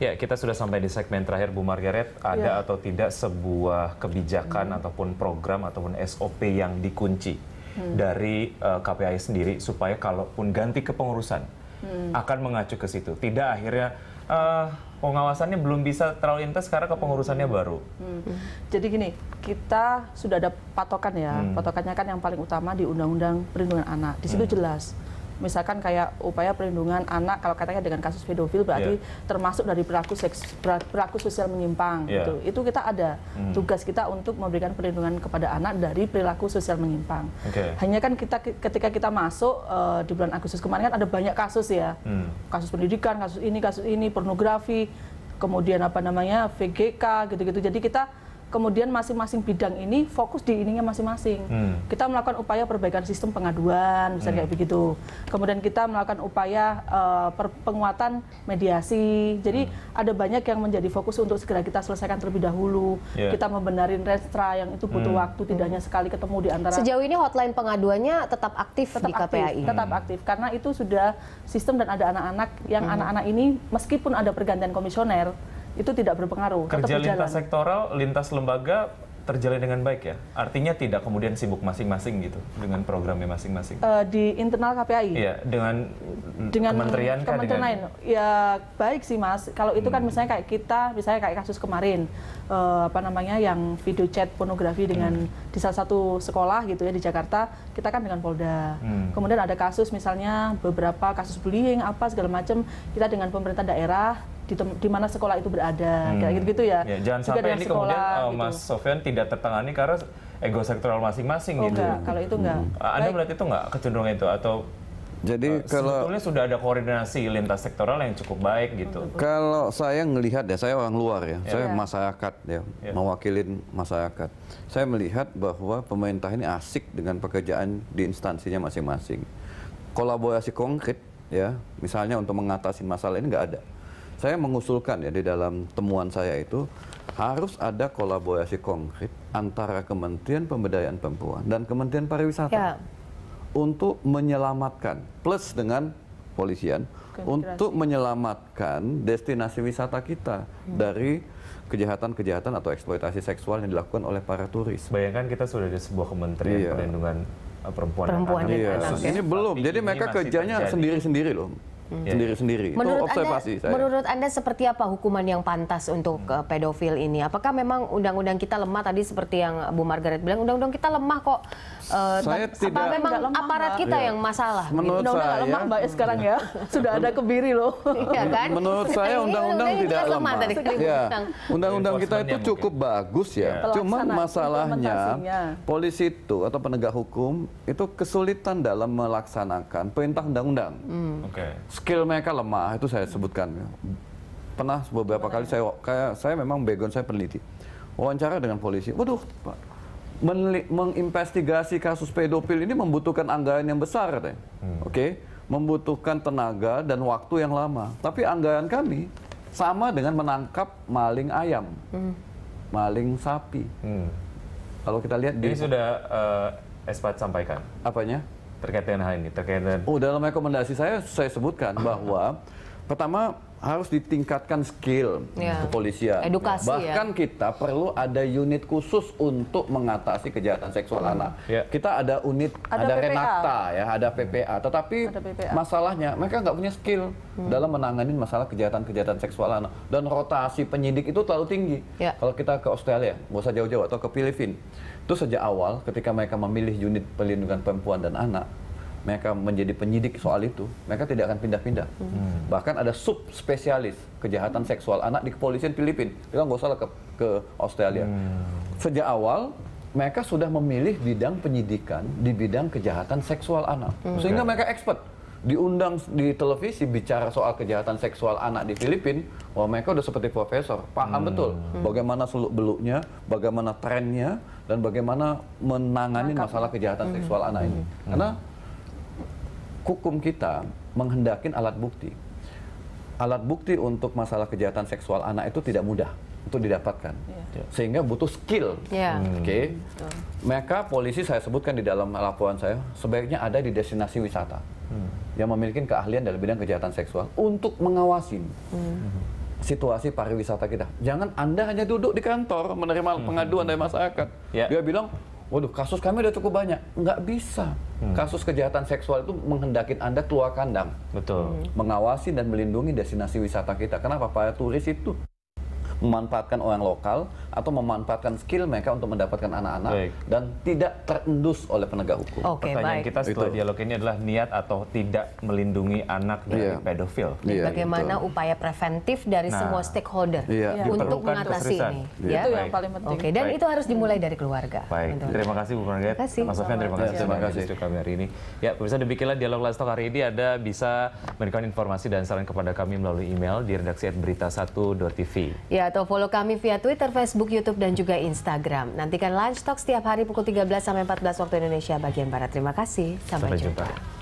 Ya, kita sudah sampai di segmen terakhir Bu Margaret. Ada ya. atau tidak sebuah kebijakan hmm. ataupun program ataupun SOP yang dikunci hmm. dari uh, eh, KPI sendiri supaya kalaupun ganti kepengurusan hmm. akan mengacu ke situ. Tidak akhirnya uh, pengawasannya belum bisa terlalu intens karena kepengurusannya hmm. baru. Hmm. Jadi gini, kita sudah ada patokan ya. Hmm. Patokannya kan yang paling utama di Undang-Undang Perlindungan Anak. Di situ hmm. jelas misalkan kayak upaya perlindungan anak kalau katanya dengan kasus pedofil berarti yeah. termasuk dari pelaku seks perilaku sosial menyimpang yeah. gitu. Itu kita ada hmm. tugas kita untuk memberikan perlindungan kepada anak dari perilaku sosial menyimpang. Okay. Hanya kan kita ketika kita masuk uh, di bulan Agustus kemarin kan ada banyak kasus ya. Hmm. Kasus pendidikan, kasus ini, kasus ini, pornografi, kemudian apa namanya VGK gitu-gitu. Jadi kita kemudian masing-masing bidang ini fokus di ininya masing-masing. Hmm. Kita melakukan upaya perbaikan sistem pengaduan, misalnya hmm. kayak begitu. Kemudian kita melakukan upaya uh, per penguatan mediasi. Jadi hmm. ada banyak yang menjadi fokus untuk segera kita selesaikan terlebih dahulu. Yeah. Kita membenarin restra yang itu butuh hmm. waktu, tidak hanya sekali ketemu di antara. Sejauh ini hotline pengaduannya tetap aktif tetap di KPAI. Aktif, hmm. Tetap aktif karena itu sudah sistem dan ada anak-anak yang hmm. anak-anak hmm. ini meskipun ada pergantian komisioner itu tidak berpengaruh. Kerja lintas sektoral, lintas lembaga terjalin dengan baik ya? Artinya tidak kemudian sibuk masing-masing gitu dengan programnya masing-masing? Uh, di internal KPI? Iya, dengan, dengan kementerian kan? Kementerian lain. Ya baik sih mas, kalau itu kan hmm. misalnya kayak kita, misalnya kayak kasus kemarin, uh, apa namanya yang video chat pornografi dengan hmm. di salah satu sekolah gitu ya di Jakarta, kita kan dengan Polda. Hmm. Kemudian ada kasus misalnya beberapa kasus bullying apa segala macam, kita dengan pemerintah daerah, di, di mana sekolah itu berada, hmm. kayak gitu-gitu ya. ya. Jangan sampai ini sekolah, kemudian uh, gitu. Mas Sofian tidak tertangani karena ego sektoral masing-masing oh, gitu. Enggak, kalau itu enggak. Hmm. Ah, Anda Baik. melihat itu enggak kecenderungan itu atau jadi uh, kalau sebetulnya sudah ada koordinasi lintas sektoral yang cukup baik oh, gitu. Kalau saya melihat ya, saya orang luar ya, yeah. saya iya. masyarakat ya, yeah. mewakili masyarakat. Saya melihat bahwa pemerintah ini asik dengan pekerjaan di instansinya masing-masing. Kolaborasi konkret ya, misalnya untuk mengatasi masalah ini enggak ada saya mengusulkan ya di dalam temuan saya itu harus ada kolaborasi konkret antara Kementerian Pemberdayaan Perempuan dan Kementerian Pariwisata ya. untuk menyelamatkan plus dengan polisian Kementerian. untuk menyelamatkan destinasi wisata kita hmm. dari kejahatan-kejahatan atau eksploitasi seksual yang dilakukan oleh para turis. Bayangkan kita sudah di sebuah kementerian iya. perlindungan perempuan, eh, perempuan dan anak. Iya. Ini belum. Jadi mereka kerjanya sendiri-sendiri loh. Hmm. sendiri-sendiri. Menurut observasi anda, saya. Menurut Anda seperti apa hukuman yang pantas untuk uh, pedofil ini? Apakah memang undang-undang kita lemah tadi seperti yang Bu Margaret bilang undang-undang kita lemah kok? Uh, saya apa tidak, memang lemah, aparat kita ya. yang masalah? Menurut gitu. undang-undang saya lemah Mbak ya, sekarang ya. Iya. Sudah ada kebiri loh. ya kan? Menurut saya iya, undang-undang tidak lemah. Iya. Undang-undang kita itu cukup bagus ya. Cuma masalahnya polisi itu atau penegak hukum itu kesulitan dalam melaksanakan perintah undang-undang. Hmm. Oke. Okay skill mereka lemah itu saya sebutkan pernah beberapa kali saya kayak saya memang background saya peneliti wawancara dengan polisi waduh menginvestigasi kasus pedofil ini membutuhkan anggaran yang besar hmm. oke membutuhkan tenaga dan waktu yang lama tapi anggaran kami sama dengan menangkap maling ayam hmm. maling sapi hmm. kalau kita lihat ini di, sudah uh, Espat sampaikan apanya terkait dengan hal ini terkait dengan... Oh dalam rekomendasi saya saya sebutkan bahwa pertama harus ditingkatkan skill ya. kepolisian. Edukasi ya. Bahkan ya. kita perlu ada unit khusus untuk mengatasi kejahatan seksual hmm. anak. Ya. Kita ada unit, ada, ada ya, ada PPA. Tetapi ada PPA. masalahnya mereka nggak punya skill hmm. dalam menangani masalah kejahatan-kejahatan seksual anak. Dan rotasi penyidik itu terlalu tinggi. Ya. Kalau kita ke Australia, nggak usah jauh-jauh atau ke Filipina, itu sejak awal ketika mereka memilih unit pelindungan perempuan dan anak, mereka menjadi penyidik soal itu, mereka tidak akan pindah-pindah. Hmm. Bahkan ada sub spesialis kejahatan seksual anak di kepolisian Filipina. Kita nggak usah ke, ke Australia. Hmm. Sejak awal mereka sudah memilih bidang penyidikan di bidang kejahatan seksual anak, hmm. sehingga mereka expert diundang di televisi bicara soal kejahatan seksual anak di Filipina, wah mereka udah seperti profesor, paham hmm. betul hmm. bagaimana seluk beluknya, bagaimana trennya, dan bagaimana menangani masalah kejahatan hmm. seksual anak ini. Hmm. Karena hukum kita menghendaki alat bukti. Alat bukti untuk masalah kejahatan seksual anak itu tidak mudah untuk didapatkan. Yeah. Iya. Sehingga butuh skill. Yeah. Hmm. Oke. Okay. Maka polisi saya sebutkan di dalam laporan saya, sebaiknya ada di destinasi wisata. Hmm. Yang memiliki keahlian dalam bidang kejahatan seksual untuk mengawasi. Hmm. Situasi pariwisata kita, jangan Anda hanya duduk di kantor menerima hmm. pengaduan dari masyarakat. Ya. Dia bilang, waduh kasus kami udah cukup banyak. Nggak bisa. Hmm. Kasus kejahatan seksual itu menghendaki Anda keluar kandang. Betul. Hmm. Mengawasi dan melindungi destinasi wisata kita. Kenapa? Para turis itu memanfaatkan orang lokal atau memanfaatkan skill mereka untuk mendapatkan anak-anak dan tidak terendus oleh penegak hukum. Okay, Pertanyaan baik. kita setelah itu. dialog ini adalah niat atau tidak melindungi anak dari yeah. pedofil. Yeah, gitu. Bagaimana itu. upaya preventif dari nah, semua stakeholder yeah. untuk mengatasi ini? Yeah. Iya, itu yang paling penting. okay, dan baik. itu harus dimulai dari keluarga. Baik. Terima kasih Bu Margaret. Mas Sofian terima kasih. Terima kasih untuk kami hari ini. Ya, pemirsa demikianlah dialog last talk hari ini ada bisa memberikan informasi dan saran kepada kami melalui email di redaksi berita 1 TV. Ya, atau follow kami via Twitter, Facebook, YouTube, dan juga Instagram. Nantikan Lunch Talk setiap hari pukul 13 sampai 14 waktu Indonesia bagian Barat. Terima kasih. Sampai, Sampai jumpa. jumpa.